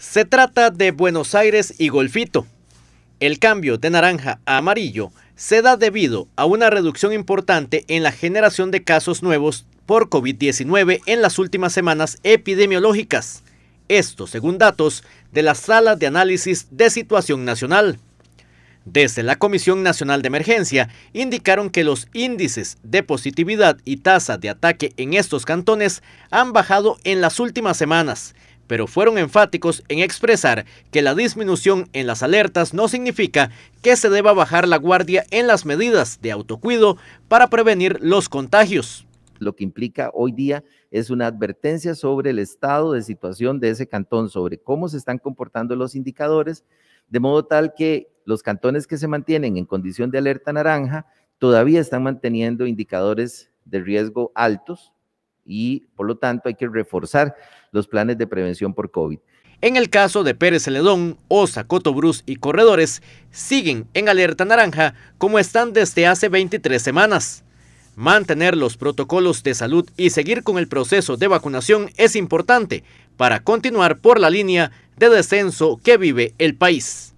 Se trata de Buenos Aires y Golfito. El cambio de naranja a amarillo se da debido a una reducción importante en la generación de casos nuevos por COVID-19 en las últimas semanas epidemiológicas. Esto según datos de la Sala de Análisis de Situación Nacional. Desde la Comisión Nacional de Emergencia indicaron que los índices de positividad y tasa de ataque en estos cantones han bajado en las últimas semanas pero fueron enfáticos en expresar que la disminución en las alertas no significa que se deba bajar la guardia en las medidas de autocuido para prevenir los contagios. Lo que implica hoy día es una advertencia sobre el estado de situación de ese cantón, sobre cómo se están comportando los indicadores, de modo tal que los cantones que se mantienen en condición de alerta naranja todavía están manteniendo indicadores de riesgo altos, y por lo tanto hay que reforzar los planes de prevención por COVID. En el caso de Pérez Celedón, Osa, Cotobruz y Corredores siguen en alerta naranja como están desde hace 23 semanas. Mantener los protocolos de salud y seguir con el proceso de vacunación es importante para continuar por la línea de descenso que vive el país.